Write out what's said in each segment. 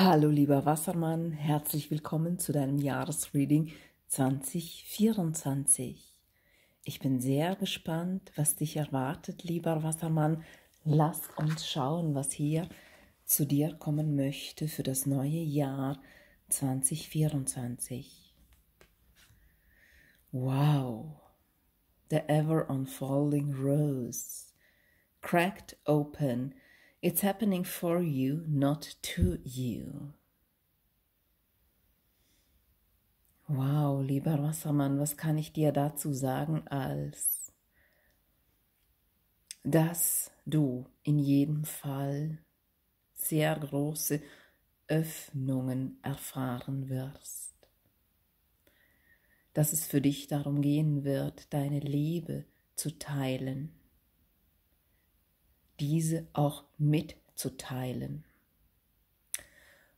Hallo lieber Wassermann, herzlich willkommen zu deinem Jahresreading 2024. Ich bin sehr gespannt, was dich erwartet, lieber Wassermann. Lass uns schauen, was hier zu dir kommen möchte für das neue Jahr 2024. Wow, the ever unfolding rose, cracked open, It's happening for you, not to you. Wow, lieber Wassermann, was kann ich dir dazu sagen, als dass du in jedem Fall sehr große Öffnungen erfahren wirst. Dass es für dich darum gehen wird, deine Liebe zu teilen diese auch mitzuteilen.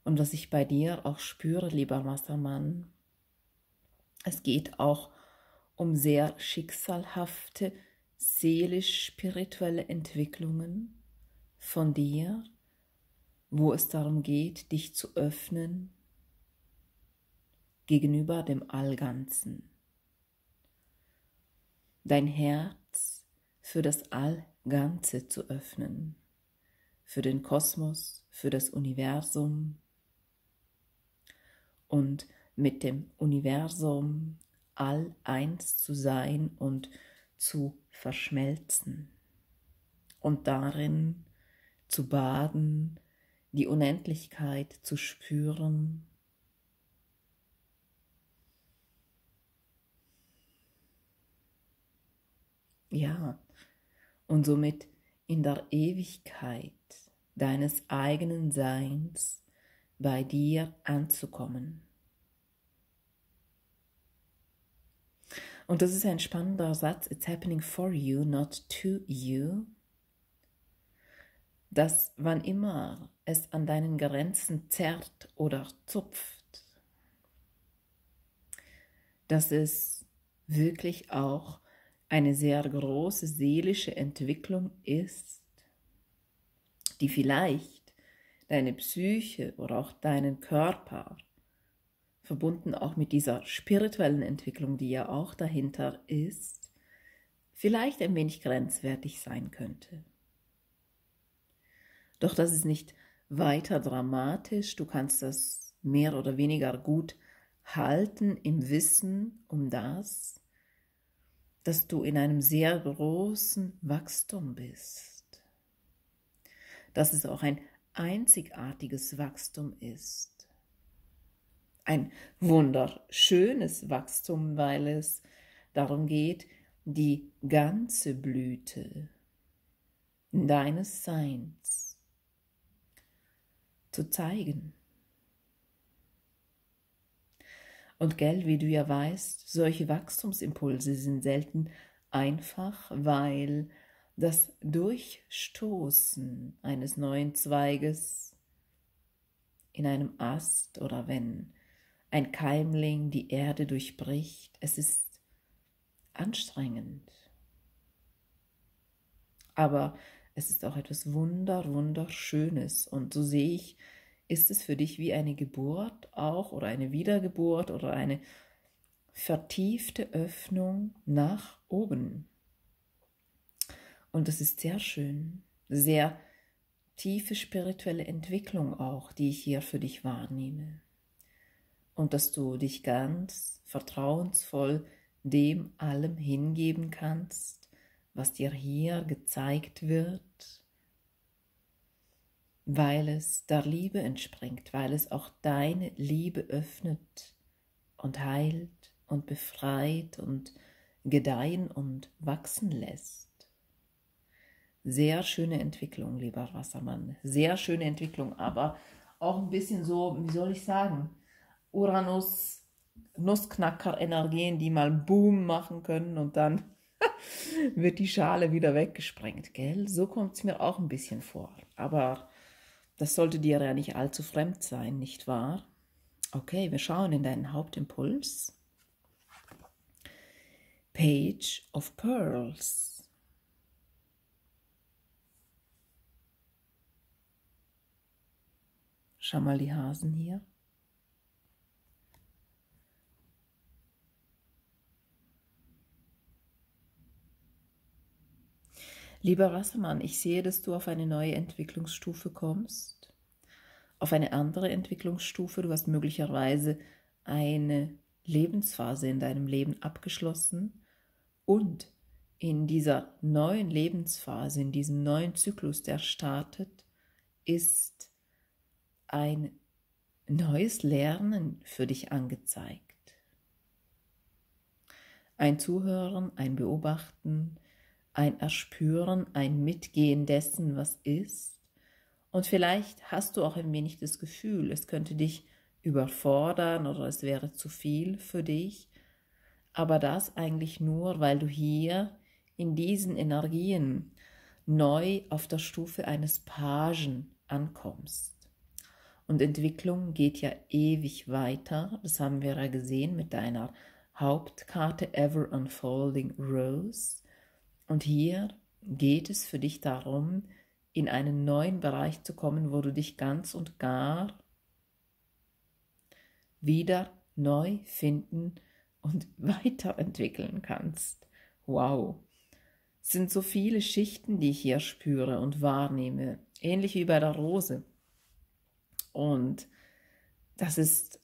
Und was ich bei dir auch spüre, lieber Wassermann, es geht auch um sehr schicksalhafte, seelisch-spirituelle Entwicklungen von dir, wo es darum geht, dich zu öffnen gegenüber dem Allganzen. Dein Herz für das All Ganze zu öffnen, für den Kosmos, für das Universum und mit dem Universum all eins zu sein und zu verschmelzen und darin zu baden, die Unendlichkeit zu spüren. Ja, und somit in der Ewigkeit deines eigenen Seins bei dir anzukommen. Und das ist ein spannender Satz, it's happening for you, not to you, dass wann immer es an deinen Grenzen zerrt oder zupft, dass es wirklich auch eine sehr große seelische Entwicklung ist, die vielleicht deine Psyche oder auch deinen Körper, verbunden auch mit dieser spirituellen Entwicklung, die ja auch dahinter ist, vielleicht ein wenig grenzwertig sein könnte. Doch das ist nicht weiter dramatisch, du kannst das mehr oder weniger gut halten im Wissen um das, dass du in einem sehr großen Wachstum bist, dass es auch ein einzigartiges Wachstum ist, ein wunderschönes Wachstum, weil es darum geht, die ganze Blüte deines Seins zu zeigen. Und gell, wie du ja weißt, solche Wachstumsimpulse sind selten einfach, weil das Durchstoßen eines neuen Zweiges in einem Ast oder wenn ein Keimling die Erde durchbricht, es ist anstrengend. Aber es ist auch etwas Wunder, Wunderschönes. Und so sehe ich ist es für dich wie eine Geburt auch oder eine Wiedergeburt oder eine vertiefte Öffnung nach oben. Und das ist sehr schön, sehr tiefe spirituelle Entwicklung auch, die ich hier für dich wahrnehme. Und dass du dich ganz vertrauensvoll dem allem hingeben kannst, was dir hier gezeigt wird weil es der Liebe entspringt, weil es auch deine Liebe öffnet und heilt und befreit und gedeihen und wachsen lässt. Sehr schöne Entwicklung, lieber Wassermann. Sehr schöne Entwicklung, aber auch ein bisschen so, wie soll ich sagen, Uranus, Nussknacker-Energien, die mal Boom machen können und dann wird die Schale wieder weggesprengt, gell? So kommt es mir auch ein bisschen vor. Aber das sollte dir ja nicht allzu fremd sein, nicht wahr? Okay, wir schauen in deinen Hauptimpuls. Page of Pearls. Schau mal die Hasen hier. Lieber Wassermann, ich sehe, dass du auf eine neue Entwicklungsstufe kommst, auf eine andere Entwicklungsstufe. Du hast möglicherweise eine Lebensphase in deinem Leben abgeschlossen und in dieser neuen Lebensphase, in diesem neuen Zyklus, der startet, ist ein neues Lernen für dich angezeigt. Ein Zuhören, ein Beobachten, ein Erspüren, ein Mitgehen dessen, was ist. Und vielleicht hast du auch ein wenig das Gefühl, es könnte dich überfordern oder es wäre zu viel für dich. Aber das eigentlich nur, weil du hier in diesen Energien neu auf der Stufe eines Pagen ankommst. Und Entwicklung geht ja ewig weiter. Das haben wir ja gesehen mit deiner Hauptkarte Ever Unfolding Rose. Und hier geht es für dich darum, in einen neuen Bereich zu kommen, wo du dich ganz und gar wieder neu finden und weiterentwickeln kannst. Wow. Es sind so viele Schichten, die ich hier spüre und wahrnehme, ähnlich wie bei der Rose. Und das ist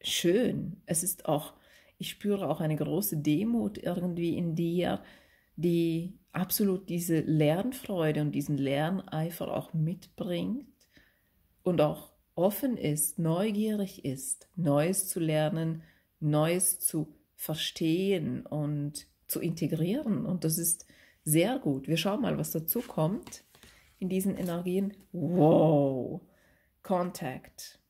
schön. Es ist auch, ich spüre auch eine große Demut irgendwie in dir, die absolut diese Lernfreude und diesen Lerneifer auch mitbringt und auch offen ist, neugierig ist, Neues zu lernen, Neues zu verstehen und zu integrieren. Und das ist sehr gut. Wir schauen mal, was dazu kommt in diesen Energien. Wow! Contact.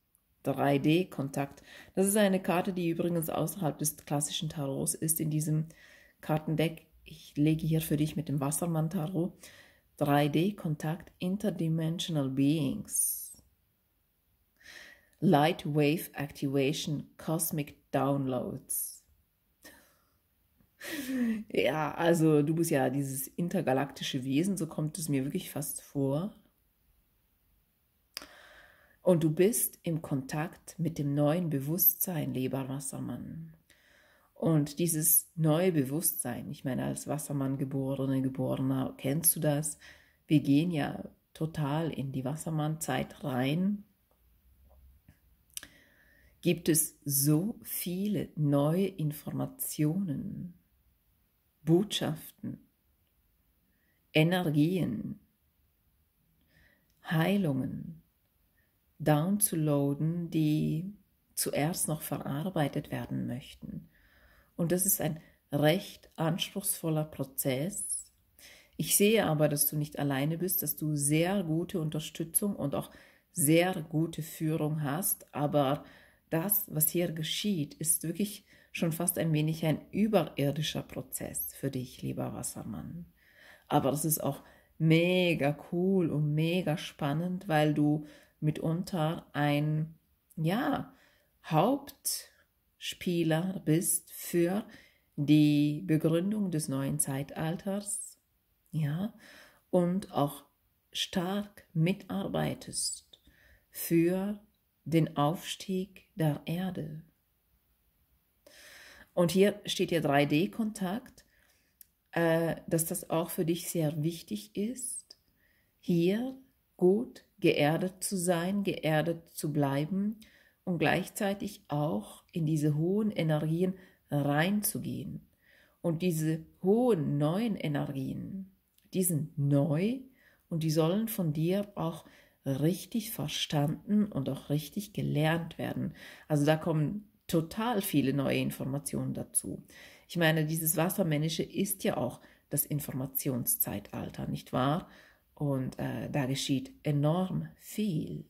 3D-Kontakt. Das ist eine Karte, die übrigens außerhalb des klassischen Tarots ist in diesem Kartendeck ich lege hier für dich mit dem Wassermann-Tarot 3D-Kontakt Interdimensional Beings. Light Wave Activation Cosmic Downloads. ja, also du bist ja dieses intergalaktische Wesen, so kommt es mir wirklich fast vor. Und du bist im Kontakt mit dem neuen Bewusstsein, lieber Wassermann. Und dieses neue Bewusstsein, ich meine, als Wassermann geborene, geborener, kennst du das? Wir gehen ja total in die Wassermannzeit rein. Gibt es so viele neue Informationen, Botschaften, Energien, Heilungen downzuladen, die zuerst noch verarbeitet werden möchten und das ist ein recht anspruchsvoller Prozess. Ich sehe aber, dass du nicht alleine bist, dass du sehr gute Unterstützung und auch sehr gute Führung hast. Aber das, was hier geschieht, ist wirklich schon fast ein wenig ein überirdischer Prozess für dich, lieber Wassermann. Aber es ist auch mega cool und mega spannend, weil du mitunter ein, ja, Haupt, Spieler bist für die Begründung des neuen Zeitalters, ja, und auch stark mitarbeitest für den Aufstieg der Erde. Und hier steht ja 3D-Kontakt, äh, dass das auch für dich sehr wichtig ist, hier gut geerdet zu sein, geerdet zu bleiben, und gleichzeitig auch in diese hohen Energien reinzugehen. Und diese hohen neuen Energien, die sind neu und die sollen von dir auch richtig verstanden und auch richtig gelernt werden. Also da kommen total viele neue Informationen dazu. Ich meine, dieses Wassermännische ist ja auch das Informationszeitalter, nicht wahr? Und äh, da geschieht enorm viel.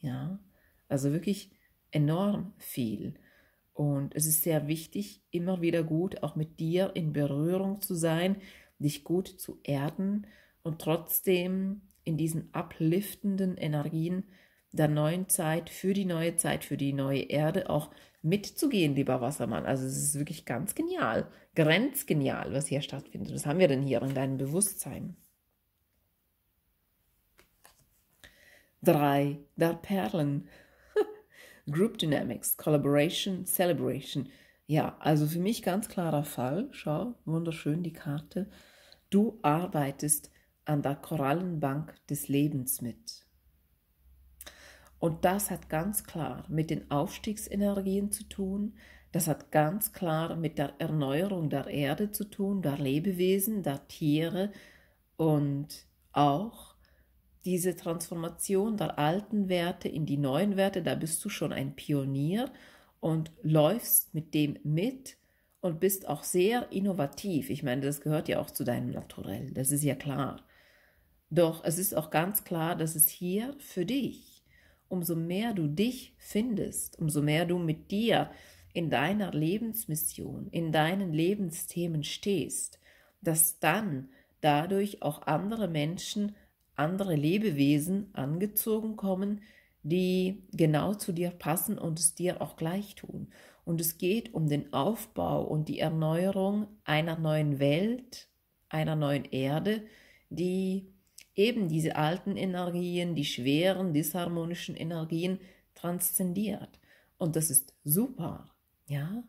Ja, also wirklich enorm viel. Und es ist sehr wichtig, immer wieder gut auch mit dir in Berührung zu sein, dich gut zu erden und trotzdem in diesen abliftenden Energien der neuen Zeit, für die neue Zeit, für die neue Erde auch mitzugehen, lieber Wassermann. Also es ist wirklich ganz genial, grenzgenial, was hier stattfindet. Was haben wir denn hier in deinem Bewusstsein? Drei der Perlen. Group Dynamics, Collaboration, Celebration. Ja, also für mich ganz klarer Fall. Schau, wunderschön die Karte. Du arbeitest an der Korallenbank des Lebens mit. Und das hat ganz klar mit den Aufstiegsenergien zu tun. Das hat ganz klar mit der Erneuerung der Erde zu tun, der Lebewesen, der Tiere und auch diese Transformation der alten Werte in die neuen Werte, da bist du schon ein Pionier und läufst mit dem mit und bist auch sehr innovativ. Ich meine, das gehört ja auch zu deinem Naturell, das ist ja klar. Doch es ist auch ganz klar, dass es hier für dich, umso mehr du dich findest, umso mehr du mit dir in deiner Lebensmission, in deinen Lebensthemen stehst, dass dann dadurch auch andere Menschen andere Lebewesen angezogen kommen, die genau zu dir passen und es dir auch gleich tun. Und es geht um den Aufbau und die Erneuerung einer neuen Welt, einer neuen Erde, die eben diese alten Energien, die schweren, disharmonischen Energien transzendiert. Und das ist super, ja?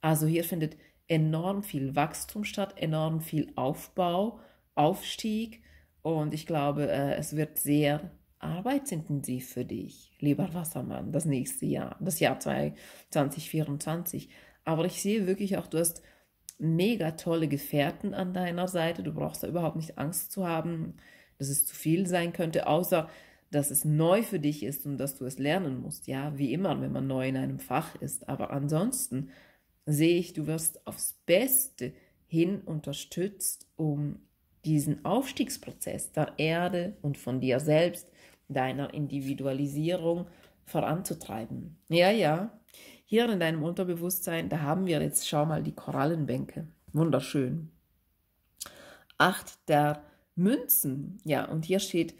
Also hier findet enorm viel Wachstum statt, enorm viel Aufbau, Aufstieg, und ich glaube, äh, es wird sehr arbeitsintensiv für dich, lieber Wassermann, das nächste Jahr, das Jahr 2024. Aber ich sehe wirklich auch, du hast mega tolle Gefährten an deiner Seite. Du brauchst da überhaupt nicht Angst zu haben, dass es zu viel sein könnte, außer dass es neu für dich ist und dass du es lernen musst. Ja, wie immer, wenn man neu in einem Fach ist. Aber ansonsten sehe ich, du wirst aufs Beste hin unterstützt, um diesen Aufstiegsprozess der Erde und von dir selbst, deiner Individualisierung voranzutreiben. Ja, ja, hier in deinem Unterbewusstsein, da haben wir jetzt, schau mal, die Korallenbänke. Wunderschön. Acht der Münzen. Ja, und hier steht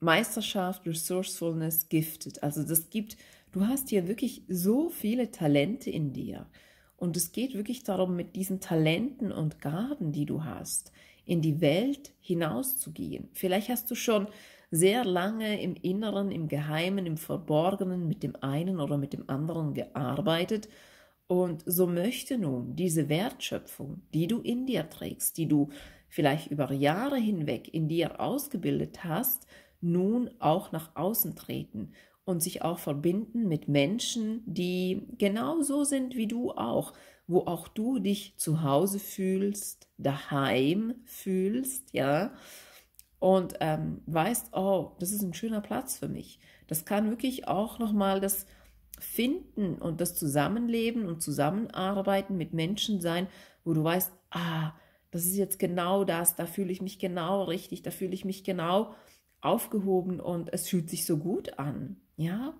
Meisterschaft, Resourcefulness, Gifted. Also das gibt, du hast hier wirklich so viele Talente in dir. Und es geht wirklich darum, mit diesen Talenten und Gaben, die du hast, in die Welt hinauszugehen. Vielleicht hast du schon sehr lange im Inneren, im Geheimen, im Verborgenen mit dem einen oder mit dem anderen gearbeitet. Und so möchte nun diese Wertschöpfung, die du in dir trägst, die du vielleicht über Jahre hinweg in dir ausgebildet hast, nun auch nach außen treten und sich auch verbinden mit Menschen, die genau so sind wie du auch, wo auch du dich zu Hause fühlst, daheim fühlst, ja, und ähm, weißt, oh, das ist ein schöner Platz für mich. Das kann wirklich auch nochmal das Finden und das Zusammenleben und Zusammenarbeiten mit Menschen sein, wo du weißt, ah, das ist jetzt genau das, da fühle ich mich genau richtig, da fühle ich mich genau aufgehoben und es fühlt sich so gut an, ja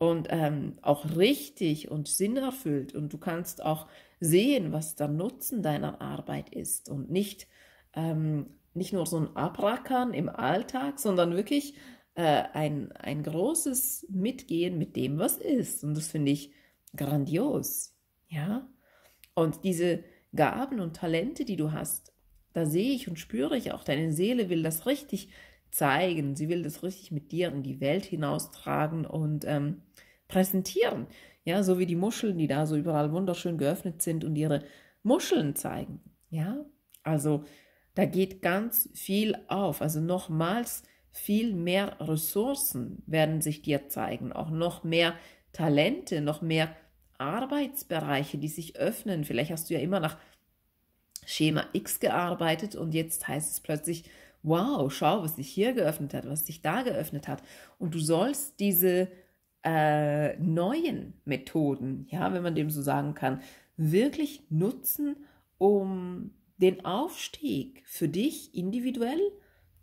und ähm, auch richtig und sinnerfüllt und du kannst auch sehen, was der Nutzen deiner Arbeit ist und nicht, ähm, nicht nur so ein Abrackern im Alltag, sondern wirklich äh, ein, ein großes Mitgehen mit dem, was ist. Und das finde ich grandios. Ja? Und diese Gaben und Talente, die du hast, da sehe ich und spüre ich auch, deine Seele will das richtig zeigen. Sie will das richtig mit dir in die Welt hinaustragen und ähm, präsentieren. Ja, so wie die Muscheln, die da so überall wunderschön geöffnet sind und ihre Muscheln zeigen. Ja, also da geht ganz viel auf. Also nochmals, viel mehr Ressourcen werden sich dir zeigen, auch noch mehr Talente, noch mehr Arbeitsbereiche, die sich öffnen. Vielleicht hast du ja immer nach Schema X gearbeitet und jetzt heißt es plötzlich, wow, schau, was sich hier geöffnet hat, was sich da geöffnet hat. Und du sollst diese äh, neuen Methoden, ja, wenn man dem so sagen kann, wirklich nutzen, um den Aufstieg für dich individuell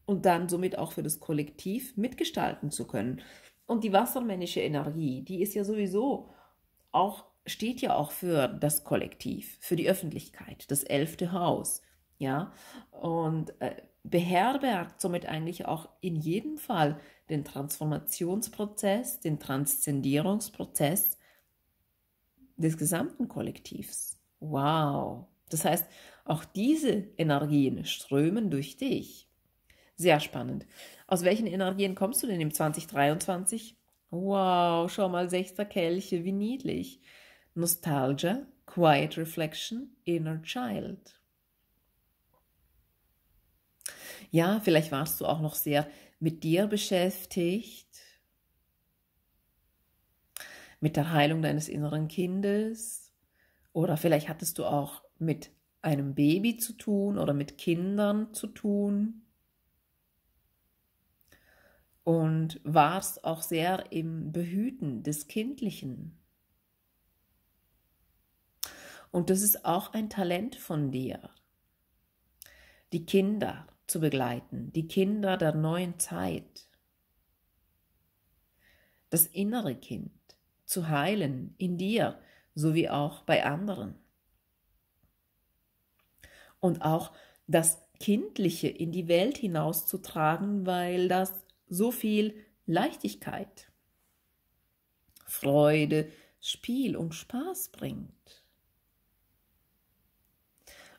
und dann somit auch für das Kollektiv mitgestalten zu können. Und die wassermännische Energie, die ist ja sowieso auch, steht ja auch für das Kollektiv, für die Öffentlichkeit, das elfte Haus, ja, und äh, beherbergt somit eigentlich auch in jedem Fall den Transformationsprozess, den Transzendierungsprozess des gesamten Kollektivs. Wow! Das heißt, auch diese Energien strömen durch dich. Sehr spannend. Aus welchen Energien kommst du denn im 2023? Wow, schau mal, sechster Kelche, wie niedlich. Nostalgia, Quiet Reflection, Inner Child. Ja, vielleicht warst du auch noch sehr mit dir beschäftigt, mit der Heilung deines inneren Kindes oder vielleicht hattest du auch mit einem Baby zu tun oder mit Kindern zu tun und warst auch sehr im Behüten des Kindlichen. Und das ist auch ein Talent von dir. Die Kinder zu begleiten, die Kinder der neuen Zeit, das innere Kind zu heilen in dir sowie auch bei anderen. Und auch das Kindliche in die Welt hinauszutragen, weil das so viel Leichtigkeit, Freude, Spiel und Spaß bringt.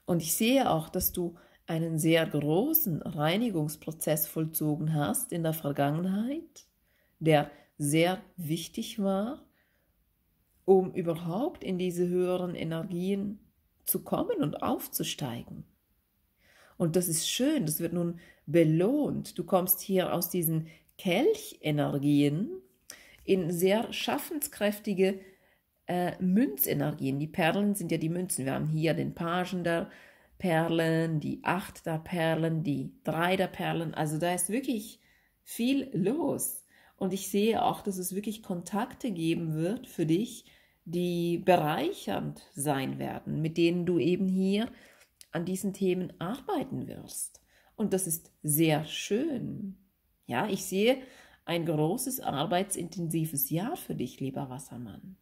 Und ich sehe auch, dass du einen sehr großen Reinigungsprozess vollzogen hast in der Vergangenheit, der sehr wichtig war, um überhaupt in diese höheren Energien zu kommen und aufzusteigen. Und das ist schön, das wird nun belohnt. Du kommst hier aus diesen Kelchenergien in sehr schaffenskräftige äh, Münzenergien. Die Perlen sind ja die Münzen. Wir haben hier den Pagen der Perlen, die acht der Perlen, die drei der Perlen. Also da ist wirklich viel los. Und ich sehe auch, dass es wirklich Kontakte geben wird für dich, die bereichernd sein werden, mit denen du eben hier an diesen Themen arbeiten wirst. Und das ist sehr schön. Ja, ich sehe ein großes arbeitsintensives Jahr für dich, lieber Wassermann.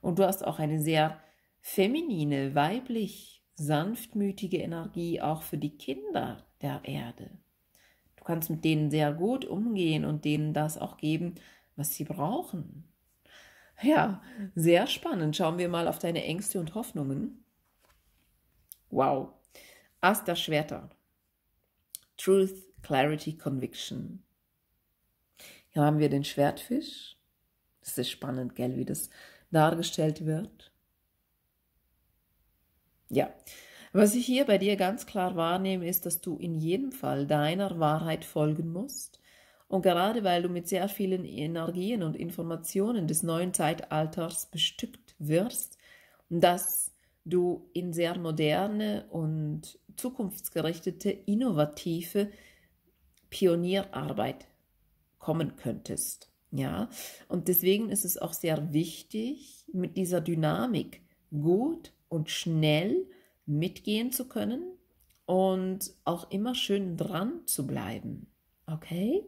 Und du hast auch eine sehr feminine, weiblich sanftmütige Energie auch für die Kinder der Erde. Du kannst mit denen sehr gut umgehen und denen das auch geben, was sie brauchen. Ja, sehr spannend. Schauen wir mal auf deine Ängste und Hoffnungen. Wow. Aster Schwerter. Truth, Clarity, Conviction. Hier haben wir den Schwertfisch. Das ist spannend, gell, wie das dargestellt wird. Ja. Was ich hier bei dir ganz klar wahrnehme, ist, dass du in jedem Fall deiner Wahrheit folgen musst. Und gerade weil du mit sehr vielen Energien und Informationen des neuen Zeitalters bestückt wirst, dass du in sehr moderne und zukunftsgerichtete, innovative Pionierarbeit kommen könntest. Ja, und deswegen ist es auch sehr wichtig, mit dieser Dynamik gut und schnell mitgehen zu können und auch immer schön dran zu bleiben. Okay?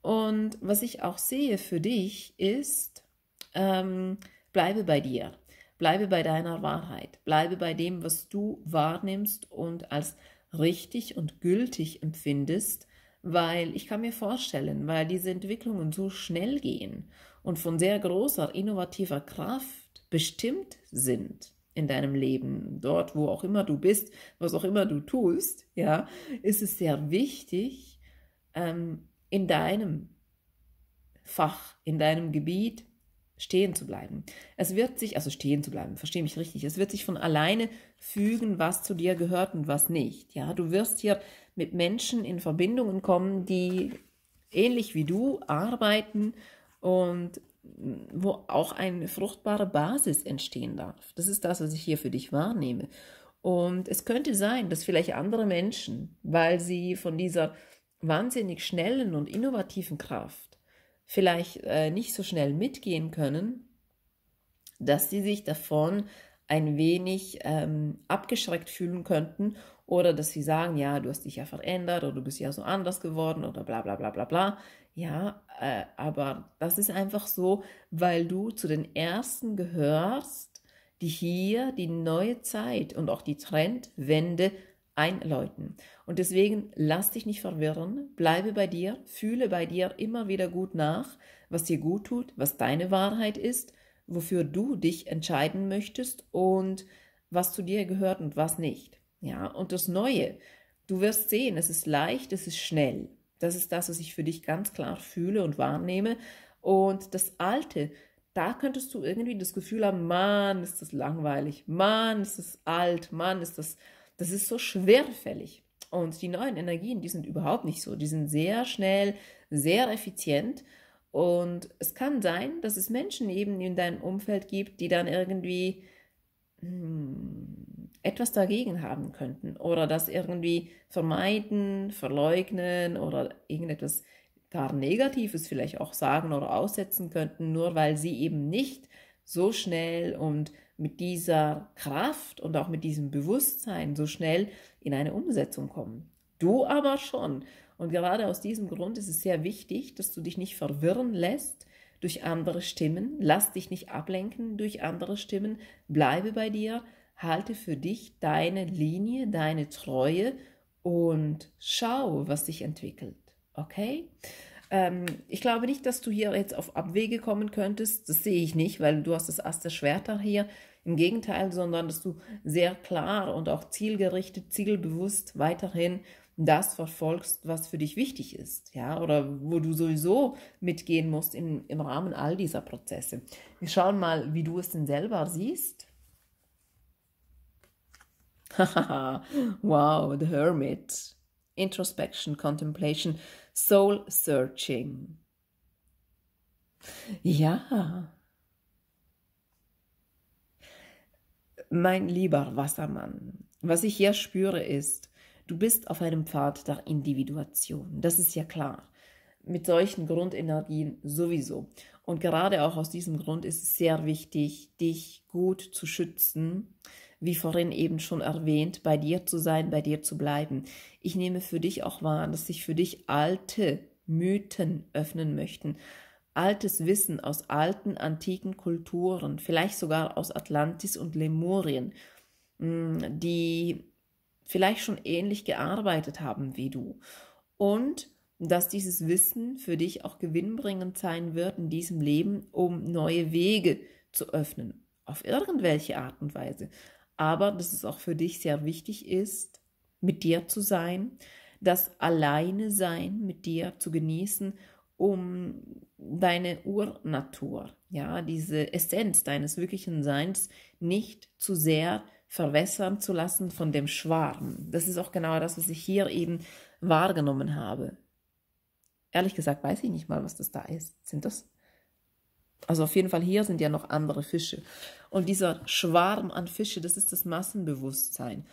Und was ich auch sehe für dich ist, ähm, bleibe bei dir, bleibe bei deiner Wahrheit, bleibe bei dem, was du wahrnimmst und als richtig und gültig empfindest, weil ich kann mir vorstellen, weil diese Entwicklungen so schnell gehen und von sehr großer innovativer Kraft bestimmt sind in deinem Leben, dort, wo auch immer du bist, was auch immer du tust, ja, ist es sehr wichtig, ähm, in deinem Fach, in deinem Gebiet stehen zu bleiben. Es wird sich, also stehen zu bleiben, verstehe mich richtig, es wird sich von alleine fügen, was zu dir gehört und was nicht. Ja, du wirst hier mit Menschen in Verbindungen kommen, die ähnlich wie du arbeiten und wo auch eine fruchtbare Basis entstehen darf. Das ist das, was ich hier für dich wahrnehme. Und es könnte sein, dass vielleicht andere Menschen, weil sie von dieser wahnsinnig schnellen und innovativen Kraft vielleicht äh, nicht so schnell mitgehen können, dass sie sich davon ein wenig ähm, abgeschreckt fühlen könnten oder dass sie sagen, ja, du hast dich ja verändert oder du bist ja so anders geworden oder bla bla bla bla bla. Ja, äh, aber das ist einfach so, weil du zu den Ersten gehörst, die hier die neue Zeit und auch die Trendwende einläuten. Und deswegen lass dich nicht verwirren, bleibe bei dir, fühle bei dir immer wieder gut nach, was dir gut tut, was deine Wahrheit ist, wofür du dich entscheiden möchtest und was zu dir gehört und was nicht. Ja, und das Neue, du wirst sehen, es ist leicht, es ist schnell. Das ist das, was ich für dich ganz klar fühle und wahrnehme. Und das Alte, da könntest du irgendwie das Gefühl haben, Mann, ist das langweilig, Mann, ist das alt, Mann, ist das, das ist so schwerfällig. Und die neuen Energien, die sind überhaupt nicht so. Die sind sehr schnell, sehr effizient. Und es kann sein, dass es Menschen eben in deinem Umfeld gibt, die dann irgendwie hm, etwas dagegen haben könnten oder das irgendwie vermeiden, verleugnen oder irgendetwas gar Negatives vielleicht auch sagen oder aussetzen könnten, nur weil sie eben nicht so schnell und mit dieser Kraft und auch mit diesem Bewusstsein so schnell in eine Umsetzung kommen. Du aber schon. Und gerade aus diesem Grund ist es sehr wichtig, dass du dich nicht verwirren lässt durch andere Stimmen, lass dich nicht ablenken durch andere Stimmen, bleibe bei dir, halte für dich deine Linie, deine Treue und schau, was sich entwickelt. Okay? Ähm, ich glaube nicht, dass du hier jetzt auf Abwege kommen könntest. Das sehe ich nicht, weil du hast das erste Schwerter hier. Im Gegenteil, sondern dass du sehr klar und auch zielgerichtet, zielbewusst weiterhin das verfolgst, was für dich wichtig ist, ja, oder wo du sowieso mitgehen musst im, im Rahmen all dieser Prozesse. Wir schauen mal, wie du es denn selber siehst. wow, The Hermit. Introspection, Contemplation, Soul Searching. Ja. Mein lieber Wassermann, was ich hier spüre ist, Du bist auf einem Pfad der Individuation. Das ist ja klar. Mit solchen Grundenergien sowieso. Und gerade auch aus diesem Grund ist es sehr wichtig, dich gut zu schützen, wie vorhin eben schon erwähnt, bei dir zu sein, bei dir zu bleiben. Ich nehme für dich auch wahr, dass sich für dich alte Mythen öffnen möchten, altes Wissen aus alten antiken Kulturen, vielleicht sogar aus Atlantis und Lemurien, hm, die vielleicht schon ähnlich gearbeitet haben wie du. Und dass dieses Wissen für dich auch gewinnbringend sein wird in diesem Leben, um neue Wege zu öffnen. Auf irgendwelche Art und Weise. Aber dass es auch für dich sehr wichtig ist, mit dir zu sein, das Alleine sein mit dir zu genießen, um deine Urnatur, ja, diese Essenz deines wirklichen Seins nicht zu sehr zu verwässern zu lassen von dem Schwarm. Das ist auch genau das, was ich hier eben wahrgenommen habe. Ehrlich gesagt weiß ich nicht mal, was das da ist. Sind das? Also auf jeden Fall hier sind ja noch andere Fische. Und dieser Schwarm an Fische, das ist das Massenbewusstsein.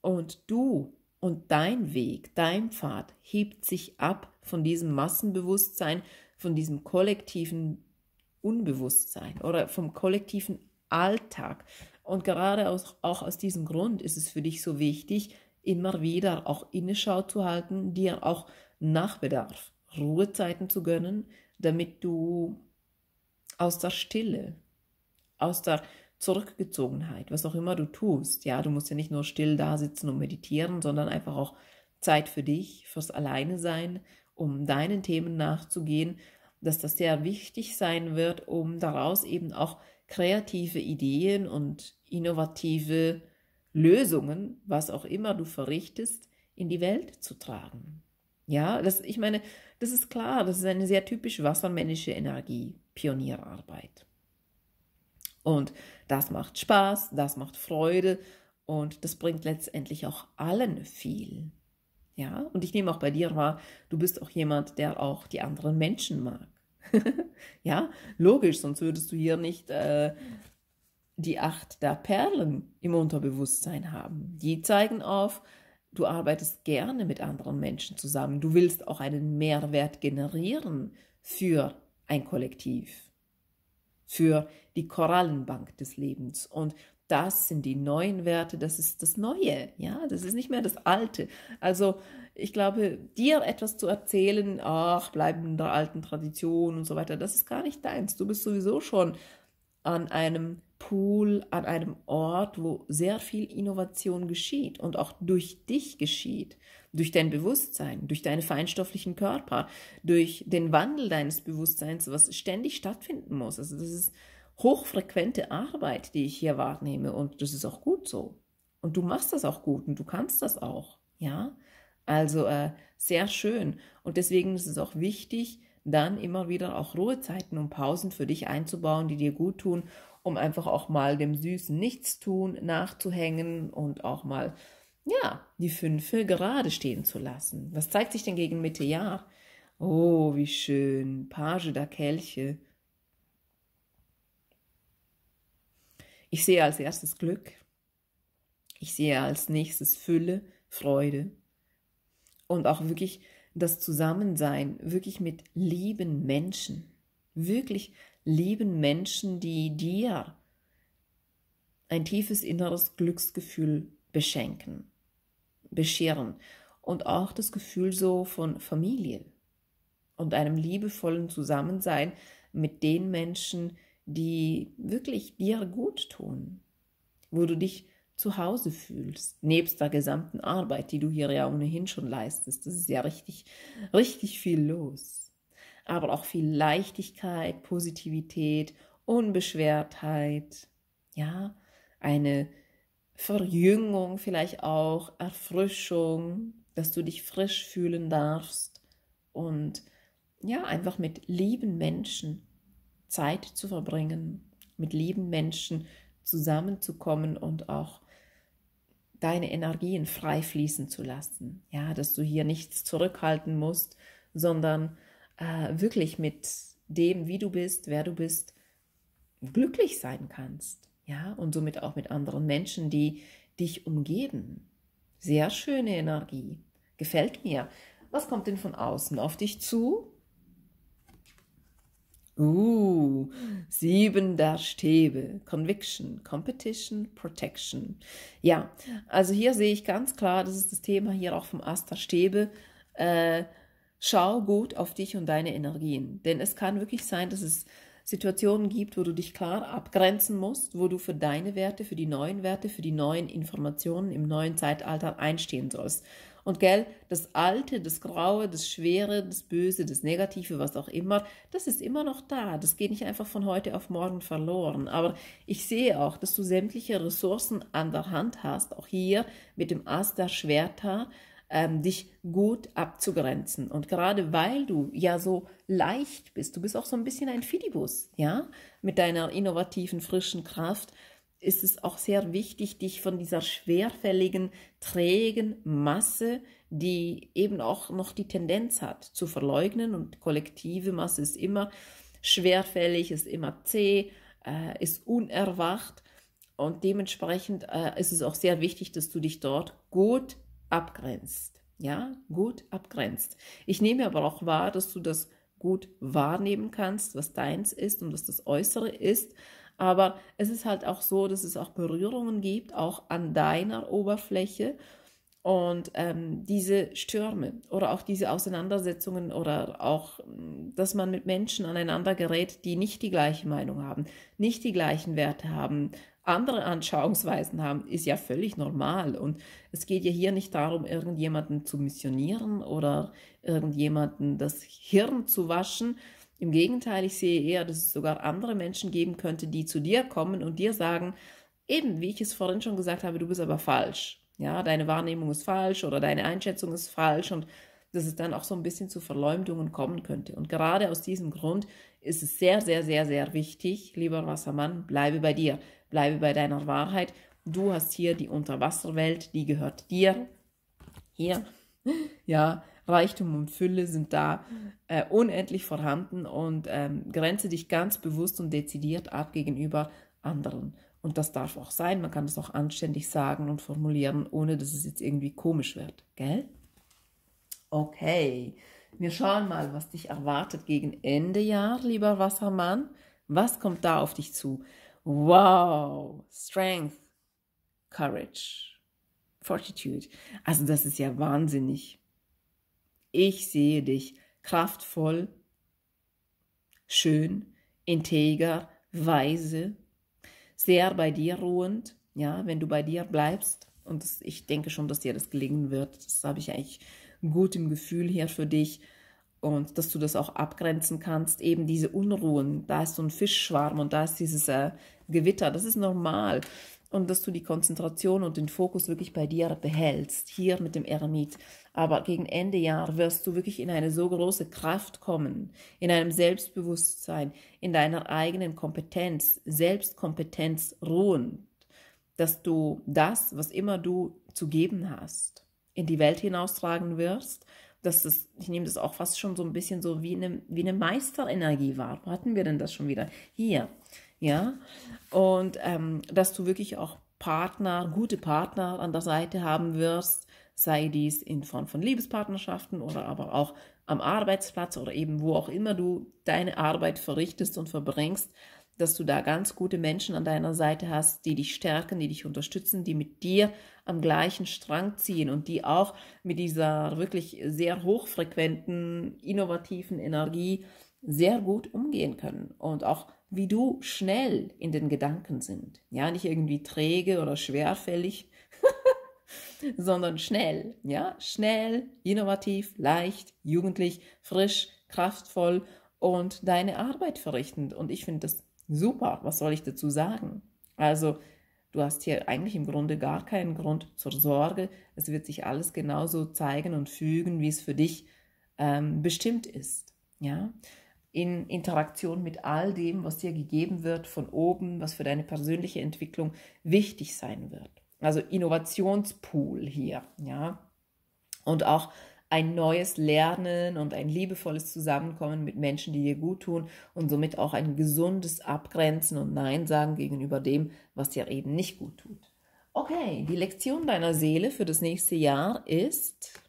Und du und dein Weg, dein Pfad hebt sich ab von diesem Massenbewusstsein, von diesem kollektiven Unbewusstsein oder vom kollektiven Alltag, und gerade aus, auch aus diesem Grund ist es für dich so wichtig, immer wieder auch Inneschau zu halten, dir auch nach Bedarf Ruhezeiten zu gönnen, damit du aus der Stille, aus der Zurückgezogenheit, was auch immer du tust, ja, du musst ja nicht nur still da sitzen und meditieren, sondern einfach auch Zeit für dich, fürs Alleine sein, um deinen Themen nachzugehen, dass das sehr wichtig sein wird, um daraus eben auch kreative Ideen und innovative Lösungen, was auch immer du verrichtest, in die Welt zu tragen. Ja, das, ich meine, das ist klar, das ist eine sehr typisch wassermännische Energie, Pionierarbeit. Und das macht Spaß, das macht Freude und das bringt letztendlich auch allen viel. Ja, und ich nehme auch bei dir wahr, du bist auch jemand, der auch die anderen Menschen mag. Ja, logisch, sonst würdest du hier nicht äh, die acht der Perlen im Unterbewusstsein haben. Die zeigen auf, du arbeitest gerne mit anderen Menschen zusammen. Du willst auch einen Mehrwert generieren für ein Kollektiv, für die Korallenbank des Lebens. Und das sind die neuen Werte, das ist das Neue, ja, das ist nicht mehr das Alte. Also ich glaube, dir etwas zu erzählen, ach, bleiben in der alten Tradition und so weiter, das ist gar nicht deins. Du bist sowieso schon an einem Pool, an einem Ort, wo sehr viel Innovation geschieht und auch durch dich geschieht, durch dein Bewusstsein, durch deine feinstofflichen Körper, durch den Wandel deines Bewusstseins, was ständig stattfinden muss. Also das ist hochfrequente Arbeit, die ich hier wahrnehme und das ist auch gut so. Und du machst das auch gut und du kannst das auch, ja. Also äh, sehr schön und deswegen ist es auch wichtig, dann immer wieder auch Ruhezeiten und Pausen für dich einzubauen, die dir gut tun, um einfach auch mal dem süßen Nichtstun nachzuhängen und auch mal ja, die Fünfe gerade stehen zu lassen. Was zeigt sich denn gegen Mitte Jahr? Oh, wie schön, Page der Kelche. Ich sehe als erstes Glück. Ich sehe als nächstes Fülle, Freude. Und auch wirklich das Zusammensein, wirklich mit lieben Menschen. Wirklich lieben Menschen, die dir ein tiefes inneres Glücksgefühl beschenken, bescheren. Und auch das Gefühl so von Familie und einem liebevollen Zusammensein mit den Menschen, die die wirklich dir gut tun, wo du dich zu Hause fühlst, nebst der gesamten Arbeit, die du hier ja ohnehin schon leistest. Das ist ja richtig, richtig viel los. Aber auch viel Leichtigkeit, Positivität, Unbeschwertheit, ja, eine Verjüngung vielleicht auch, Erfrischung, dass du dich frisch fühlen darfst und ja, einfach mit lieben Menschen Zeit zu verbringen, mit lieben Menschen zusammenzukommen und auch deine Energien frei fließen zu lassen. Ja, dass du hier nichts zurückhalten musst, sondern äh, wirklich mit dem, wie du bist, wer du bist, glücklich sein kannst. Ja, und somit auch mit anderen Menschen, die dich umgeben. Sehr schöne Energie. Gefällt mir. Was kommt denn von außen auf dich zu? Uh, sieben der Stäbe. Conviction, Competition, Protection. Ja, also hier sehe ich ganz klar, das ist das Thema hier auch vom Ast der Stäbe. Äh, schau gut auf dich und deine Energien. Denn es kann wirklich sein, dass es Situationen gibt, wo du dich klar abgrenzen musst, wo du für deine Werte, für die neuen Werte, für die neuen Informationen im neuen Zeitalter einstehen sollst. Und gell, das Alte, das Graue, das Schwere, das Böse, das Negative, was auch immer, das ist immer noch da. Das geht nicht einfach von heute auf morgen verloren. Aber ich sehe auch, dass du sämtliche Ressourcen an der Hand hast, auch hier mit dem Ast der Schwerter, ähm, dich gut abzugrenzen. Und gerade weil du ja so leicht bist, du bist auch so ein bisschen ein Fidibus, ja, mit deiner innovativen, frischen Kraft, ist es auch sehr wichtig, dich von dieser schwerfälligen, trägen Masse, die eben auch noch die Tendenz hat, zu verleugnen. Und kollektive Masse ist immer schwerfällig, ist immer zäh, äh, ist unerwacht. Und dementsprechend äh, ist es auch sehr wichtig, dass du dich dort gut abgrenzt. Ja, gut abgrenzt. Ich nehme aber auch wahr, dass du das gut wahrnehmen kannst, was deins ist und was das Äußere ist aber es ist halt auch so, dass es auch Berührungen gibt, auch an deiner Oberfläche. Und ähm, diese Stürme oder auch diese Auseinandersetzungen oder auch, mm, dass man mit Menschen aneinander gerät, die nicht die gleiche Meinung haben, nicht die gleichen Werte haben, andere Anschauungsweisen haben, ist ja völlig normal. Und es geht ja hier nicht darum, irgendjemanden zu missionieren oder irgendjemanden das Hirn zu waschen, im Gegenteil, ich sehe eher, dass es sogar andere Menschen geben könnte, die zu dir kommen und dir sagen, eben wie ich es vorhin schon gesagt habe, du bist aber falsch. Ja, deine Wahrnehmung ist falsch oder deine Einschätzung ist falsch und dass es dann auch so ein bisschen zu Verleumdungen kommen könnte. Und gerade aus diesem Grund ist es sehr, sehr, sehr, sehr wichtig, lieber Wassermann, bleibe bei dir, bleibe bei deiner Wahrheit. Du hast hier die Unterwasserwelt, die gehört dir. Hier, ja, Reichtum und Fülle sind da mhm. äh, unendlich vorhanden und ähm, grenze dich ganz bewusst und dezidiert ab gegenüber anderen. Und das darf auch sein, man kann es auch anständig sagen und formulieren, ohne dass es jetzt irgendwie komisch wird, gell? Okay, wir schauen mal, was dich erwartet gegen Ende Jahr, lieber Wassermann. Was kommt da auf dich zu? Wow, Strength, Courage, Fortitude. Also das ist ja wahnsinnig. Ich sehe dich kraftvoll, schön, integer, weise, sehr bei dir ruhend, ja, wenn du bei dir bleibst. Und das, ich denke schon, dass dir das gelingen wird. Das habe ich eigentlich gut im Gefühl hier für dich. Und dass du das auch abgrenzen kannst, eben diese Unruhen. Da ist so ein Fischschwarm und da ist dieses äh, Gewitter. Das ist normal und dass du die Konzentration und den Fokus wirklich bei dir behältst, hier mit dem Eremit. Aber gegen Ende Jahr wirst du wirklich in eine so große Kraft kommen, in einem Selbstbewusstsein, in deiner eigenen Kompetenz, Selbstkompetenz ruhend, dass du das, was immer du zu geben hast, in die Welt hinaustragen wirst. Dass das, ich nehme das auch fast schon so ein bisschen so wie eine, wie eine Meisterenergie wahr. Wo hatten wir denn das schon wieder? Hier, ja, und ähm, dass du wirklich auch Partner, gute Partner an der Seite haben wirst, sei dies in Form von Liebespartnerschaften oder aber auch am Arbeitsplatz oder eben wo auch immer du deine Arbeit verrichtest und verbringst, dass du da ganz gute Menschen an deiner Seite hast, die dich stärken, die dich unterstützen, die mit dir am gleichen Strang ziehen und die auch mit dieser wirklich sehr hochfrequenten, innovativen Energie sehr gut umgehen können und auch wie du schnell in den Gedanken sind. Ja, nicht irgendwie träge oder schwerfällig, sondern schnell. Ja, schnell, innovativ, leicht, jugendlich, frisch, kraftvoll und deine Arbeit verrichtend. Und ich finde das super. Was soll ich dazu sagen? Also, du hast hier eigentlich im Grunde gar keinen Grund zur Sorge. Es wird sich alles genauso zeigen und fügen, wie es für dich ähm, bestimmt ist. Ja, in Interaktion mit all dem, was dir gegeben wird von oben, was für deine persönliche Entwicklung wichtig sein wird. Also Innovationspool hier, ja. Und auch ein neues Lernen und ein liebevolles Zusammenkommen mit Menschen, die dir gut tun und somit auch ein gesundes Abgrenzen und Nein sagen gegenüber dem, was dir eben nicht gut tut. Okay, die Lektion deiner Seele für das nächste Jahr ist,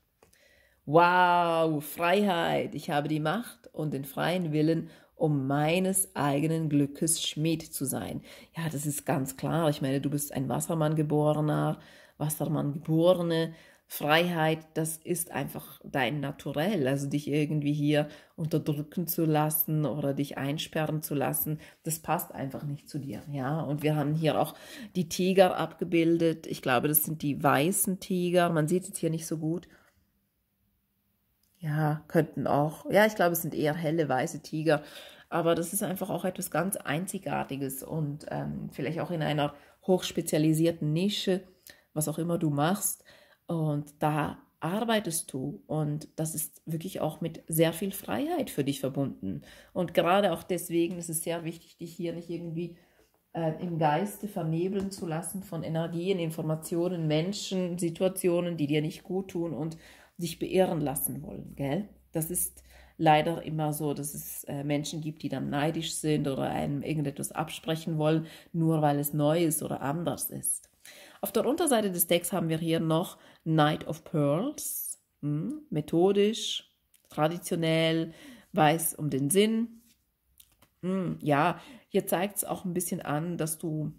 wow, Freiheit, ich habe die Macht und den freien Willen, um meines eigenen Glückes Schmied zu sein. Ja, das ist ganz klar. Ich meine, du bist ein Wassermann geborener, Wassermann geborene. Freiheit, das ist einfach dein Naturell. Also dich irgendwie hier unterdrücken zu lassen oder dich einsperren zu lassen, das passt einfach nicht zu dir. Ja, und wir haben hier auch die Tiger abgebildet. Ich glaube, das sind die weißen Tiger. Man sieht es hier nicht so gut ja, könnten auch, ja, ich glaube, es sind eher helle weiße Tiger, aber das ist einfach auch etwas ganz Einzigartiges und ähm, vielleicht auch in einer hochspezialisierten Nische, was auch immer du machst. Und da arbeitest du und das ist wirklich auch mit sehr viel Freiheit für dich verbunden. Und gerade auch deswegen ist es sehr wichtig, dich hier nicht irgendwie äh, im Geiste vernebeln zu lassen von Energien, Informationen, Menschen, Situationen, die dir nicht gut tun und dich beirren lassen wollen, gell? Das ist leider immer so, dass es äh, Menschen gibt, die dann neidisch sind oder einem irgendetwas absprechen wollen, nur weil es neu ist oder anders ist. Auf der Unterseite des Decks haben wir hier noch Knight of Pearls, hm, methodisch, traditionell, weiß um den Sinn. Hm, ja, hier zeigt es auch ein bisschen an, dass du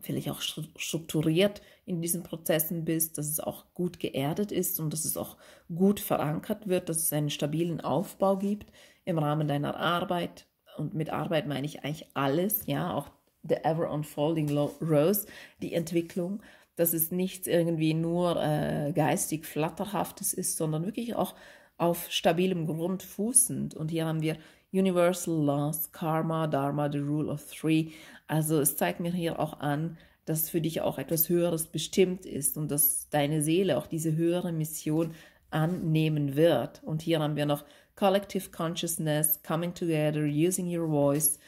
vielleicht auch strukturiert in diesen Prozessen bist, dass es auch gut geerdet ist und dass es auch gut verankert wird, dass es einen stabilen Aufbau gibt im Rahmen deiner Arbeit. Und mit Arbeit meine ich eigentlich alles, ja, auch the ever unfolding rose, die Entwicklung, dass es nichts irgendwie nur äh, geistig flatterhaftes ist, sondern wirklich auch auf stabilem Grund fußend. Und hier haben wir Universal Laws, Karma, Dharma, The Rule of Three. Also es zeigt mir hier auch an, dass für dich auch etwas Höheres bestimmt ist und dass deine Seele auch diese höhere Mission annehmen wird. Und hier haben wir noch Collective Consciousness, Coming Together, Using Your Voice.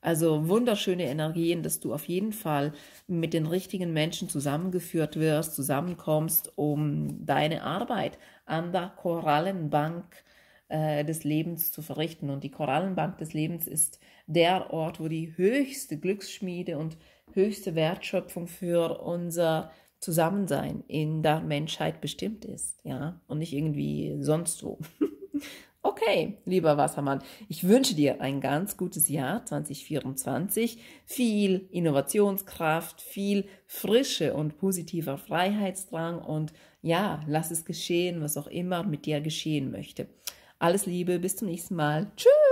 Also wunderschöne Energien, dass du auf jeden Fall mit den richtigen Menschen zusammengeführt wirst, zusammenkommst, um deine Arbeit an der Korallenbank zu äh, des Lebens zu verrichten. Und die Korallenbank des Lebens ist der Ort, wo die höchste Glücksschmiede und höchste Wertschöpfung für unser Zusammensein in der Menschheit bestimmt ist, ja, und nicht irgendwie sonst wo. okay, lieber Wassermann, ich wünsche dir ein ganz gutes Jahr 2024, viel Innovationskraft, viel Frische und positiver Freiheitsdrang und ja, lass es geschehen, was auch immer mit dir geschehen möchte. Alles Liebe, bis zum nächsten Mal. Tschüss.